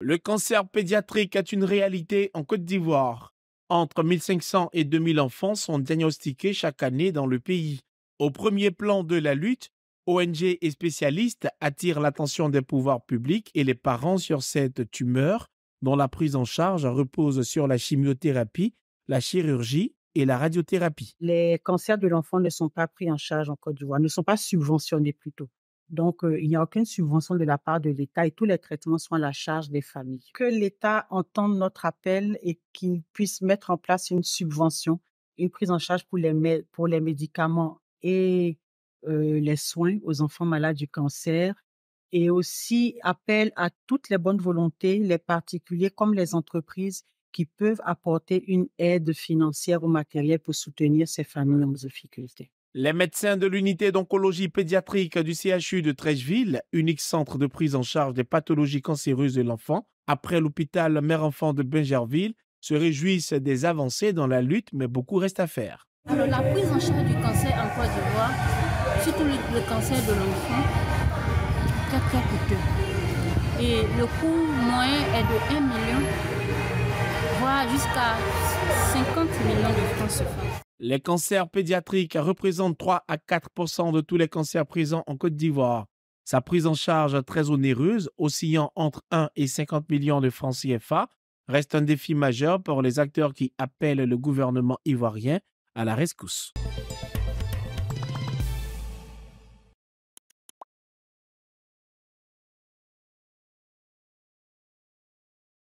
Le cancer pédiatrique est une réalité en Côte d'Ivoire. Entre 1500 et 2000 enfants sont diagnostiqués chaque année dans le pays. Au premier plan de la lutte, ONG et spécialistes attirent l'attention des pouvoirs publics et les parents sur cette tumeur dont la prise en charge repose sur la chimiothérapie, la chirurgie et la radiothérapie. Les cancers de l'enfant ne sont pas pris en charge en Côte d'Ivoire, ne sont pas subventionnés plutôt. Donc, euh, il n'y a aucune subvention de la part de l'État et tous les traitements sont à la charge des familles. Que l'État entende notre appel et qu'il puisse mettre en place une subvention, une prise en charge pour les, médicaments et euh, les soins aux enfants malades du cancer et aussi appel à toutes les bonnes volontés, les particuliers comme les entreprises qui peuvent apporter une aide financière ou matérielle pour soutenir ces familles en difficulté. Les médecins de l'unité d'oncologie pédiatrique du CHU de Trècheville, unique centre de prise en charge des pathologies cancéreuses de l'enfant, après l'hôpital mère-enfant de Bingerville, se réjouissent des avancées dans la lutte, mais beaucoup reste à faire. la prise en charge du cancer en Côte d'Ivoire, surtout le, le, cancer de l'enfant, est très Et le coût moyen est de 1 million, voire jusqu'à 50 millions de francs les cancers pédiatriques représentent 3 à 4 de tous les cancers présents en Côte d'Ivoire. Sa prise en charge très onéreuse, oscillant entre 1 et 50 millions de francs CFA, reste un défi majeur pour les acteurs qui appellent le gouvernement ivoirien à la rescousse.